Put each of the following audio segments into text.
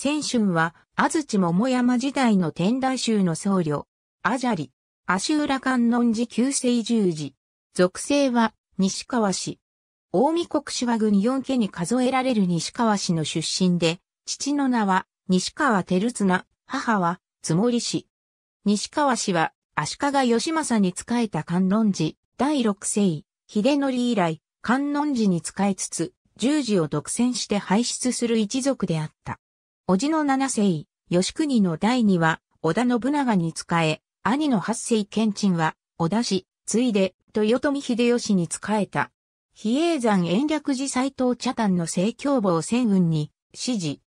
千春は、安土桃山時代の天台宗の僧侶、アジャリ、足浦観音寺旧世十字。属性は、西川氏。大見国氏は軍四家に数えられる西川氏の出身で、父の名は、西川照綱、母は、つもり氏。西川氏は、足利義政に仕えた観音寺、第六世、秀則以来、観音寺に仕えつつ、十字を独占して排出する一族であった。叔父の七世、吉国の第二は、織田信長に仕え、兄の八世賢鎮は、織田氏、ついで、豊臣秀吉に仕えた。比叡山延暦寺斎藤茶壇の聖教を千雲に、指示。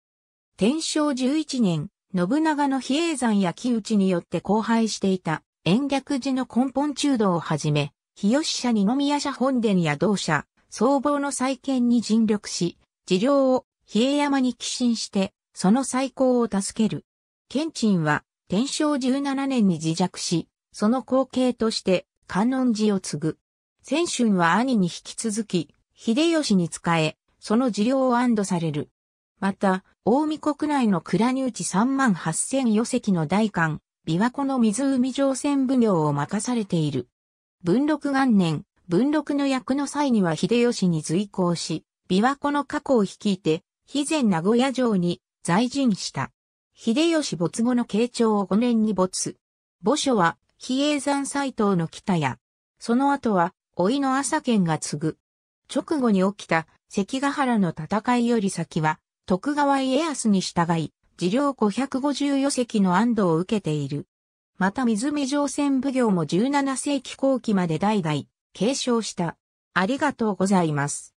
天正十一年、信長の比叡山焼き討ちによって荒廃していた、延暦寺の根本中道をはじめ、日吉社二宮社本殿や同社、僧合の再建に尽力し、治療を、比叡山に寄進して、その再興を助ける。チ鎮は、天正17年に自弱し、その後継として、観音寺を継ぐ。千春は兄に引き続き、秀吉に仕え、その事療を安堵される。また、大見国内の蔵に内3万8千余石の大官、琵琶湖の湖上船奉行を任されている。文禄元年、文禄の役の際には秀吉に随行し、琵琶湖の過去を率いて、肥前名古屋城に在陣した。秀吉没後の慶長を5年に没。墓所は、比叡山斎藤の北や、その後は、老いの朝県が継ぐ。直後に起きた関ヶ原の戦いより先は、徳川家康に従い、治領550余席の安堵を受けている。また水見乗船奉行も17世紀後期まで代々継承した。ありがとうございます。